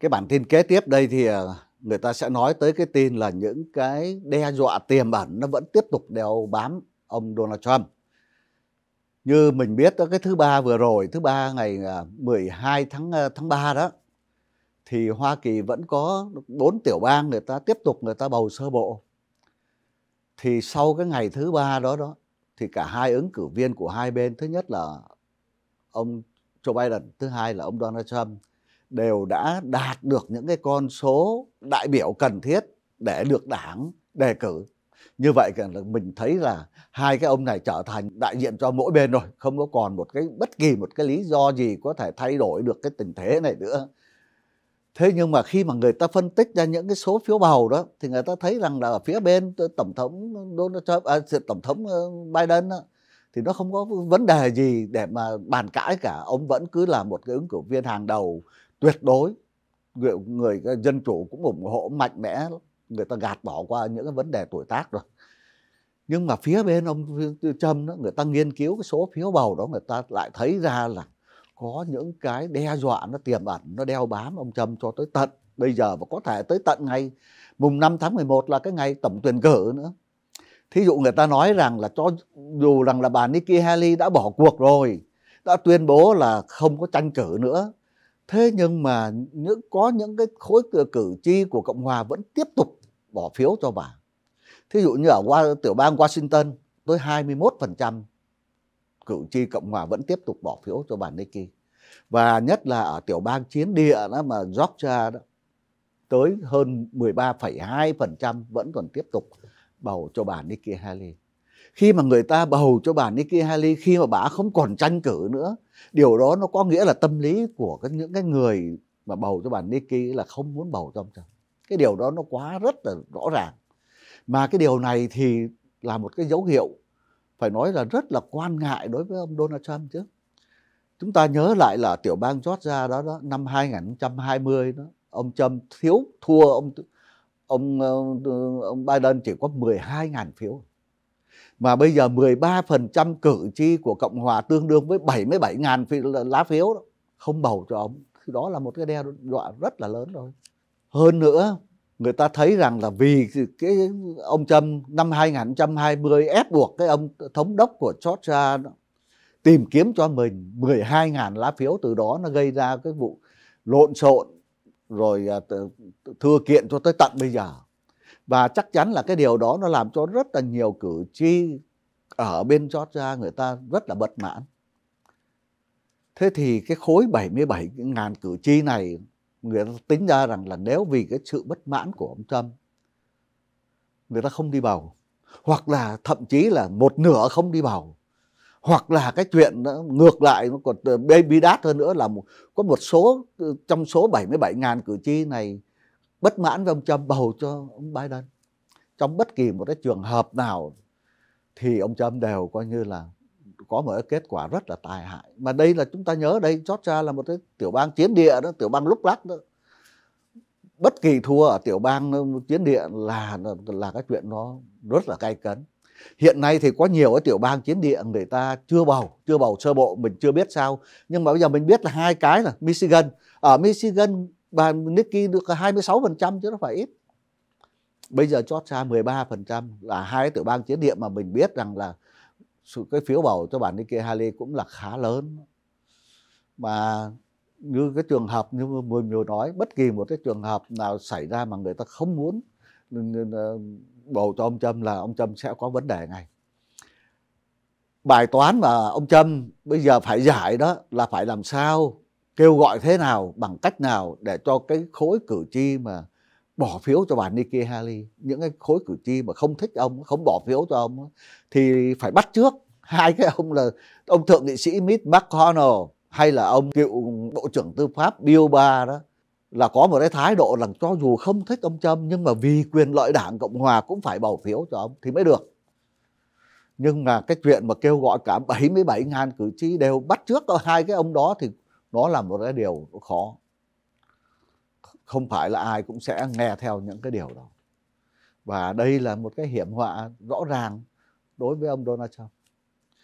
cái bản tin kế tiếp đây thì ờ, người ta sẽ nói tới cái tin là những cái đe dọa tiềm ẩn nó vẫn tiếp tục đeo bám ông Donald Trump. Như mình biết đó, cái thứ ba vừa rồi, thứ ba ngày 12 ờ, tháng ờ, tháng 3 đó thì Hoa Kỳ vẫn có bốn tiểu bang người ta tiếp tục người ta bầu sơ bộ. Thì sau cái ngày thứ ba đó đó thì cả hai ứng cử viên của hai bên thứ nhất là ông Joe Biden, thứ hai là ông Donald Trump đều đã đạt được những cái con số đại biểu cần thiết để được đảng đề cử như vậy là mình thấy là hai cái ông này trở thành đại diện cho mỗi bên rồi không có còn một cái bất kỳ một cái lý do gì có thể thay đổi được cái tình thế này nữa thế nhưng mà khi mà người ta phân tích ra những cái số phiếu bầu đó thì người ta thấy rằng là ở phía bên tổng thống Donald Trump à, tổng thống ờ, Biden đó, thì nó không có vấn đề gì để mà bàn cãi cả ông vẫn cứ là một cái ứng cử viên hàng đầu tuyệt đối người, người dân chủ cũng ủng hộ mạnh mẽ người ta gạt bỏ qua những cái vấn đề tuổi tác rồi nhưng mà phía bên ông Trâm đó người ta nghiên cứu cái số phiếu bầu đó người ta lại thấy ra là có những cái đe dọa nó tiềm ẩn nó đeo bám ông Trâm cho tới tận bây giờ và có thể tới tận ngày mùng 5 tháng 11 là cái ngày tổng tuyển cử nữa. Thí dụ người ta nói rằng là cho dù rằng là bà Nikki Haley đã bỏ cuộc rồi, đã tuyên bố là không có tranh cử nữa thế nhưng mà những có những cái khối cử tri của cộng hòa vẫn tiếp tục bỏ phiếu cho bà thí dụ như ở qua tiểu bang washington tới 21% cử tri cộng hòa vẫn tiếp tục bỏ phiếu cho bà nikki và nhất là ở tiểu bang chiến địa đó mà georgia đó tới hơn 13,2% vẫn còn tiếp tục bầu cho bà nikki haley khi mà người ta bầu cho bà Nikki Haley khi mà bà không còn tranh cử nữa điều đó nó có nghĩa là tâm lý của cái, những cái người mà bầu cho bà Nikki là không muốn bầu cho ông Trump cái điều đó nó quá rất là rõ ràng mà cái điều này thì là một cái dấu hiệu phải nói là rất là quan ngại đối với ông Donald Trump chứ chúng ta nhớ lại là tiểu bang Georgia đó đó năm 2020 đó ông Trump thiếu thua ông ông ờ, ông Biden chỉ có 12.000 phiếu mà bây giờ 13% cử tri của Cộng hòa tương đương với 77.000 phi, lá phiếu đó, không bầu cho ông đó là một cái đe dọa rất là lớn rồi hơn nữa người ta thấy rằng là vì cái ông Trump năm 2020 ép buộc cái ông thống đốc của Georgia tìm kiếm cho mình 12.000 lá phiếu từ đó nó gây ra cái vụ lộn xộn rồi à, thừa kiện cho tới tận bây giờ và chắc chắn là cái điều đó nó làm cho rất là nhiều cử tri ở bên Georgia người ta rất là bất mãn. Thế thì cái khối 77 ngàn cử tri này người ta tính ra rằng là nếu vì cái sự bất mãn của ông Trump người ta không đi bầu hoặc là thậm chí là một nửa không đi bầu hoặc là cái chuyện đó, ngược lại nó còn ờ, baby đát hơn nữa là một, có một số trong số 77 ngàn cử tri này bất mãn với ông Trump bầu cho ông Biden trong bất kỳ một cái trường hợp nào thì ông Trump đều coi như là có một cái kết quả rất là tai hại mà đây là chúng ta nhớ đây Georgia là một cái tiểu bang chiến địa đó tiểu bang lúc lắc đó bất kỳ thua ở tiểu bang chiến địa là là cái chuyện nó rất là cay cấn hiện nay thì có nhiều cái tiểu bang chiến địa người ta chưa bầu chưa bầu sơ bộ mình chưa biết sao nhưng mà bây giờ mình biết là hai cái là Michigan ở Michigan bà Nikkei được 26% chứ nó phải ít bây giờ chót ra 13% là hai tiểu bang chiến địa mà mình biết rằng là sự cái phiếu bầu cho bản Nikki Haley cũng là khá lớn mà như cái trường hợp như mười nhiều nói bất kỳ một cái trường hợp nào xảy ra mà người ta không muốn ờ, bầu cho ông Trump là ông Trump sẽ có vấn đề ngay bài toán mà ông Trump bây giờ phải giải đó là phải làm sao kêu gọi thế nào bằng cách nào để cho cái khối cử tri mà bỏ phiếu cho bà Nikki Haley những cái khối cử tri mà không thích ông không bỏ phiếu cho ông thì phải bắt trước hai cái ông là ông thượng nghị sĩ Mitch McConnell hay là ông cựu bộ trưởng tư pháp Bill Barr đó là có một cái thái độ là cho dù không thích ông Trump nhưng mà vì quyền lợi đảng Cộng Hòa cũng phải bỏ phiếu cho ông thì mới được. Nhưng mà cái chuyện mà kêu gọi cả 77 ngàn cử tri đều bắt trước hai cái ông đó thì đó là một cái điều khó không phải là ai cũng sẽ nghe theo những cái điều đó và đây là một cái hiểm họa rõ ràng đối với ông Donald Trump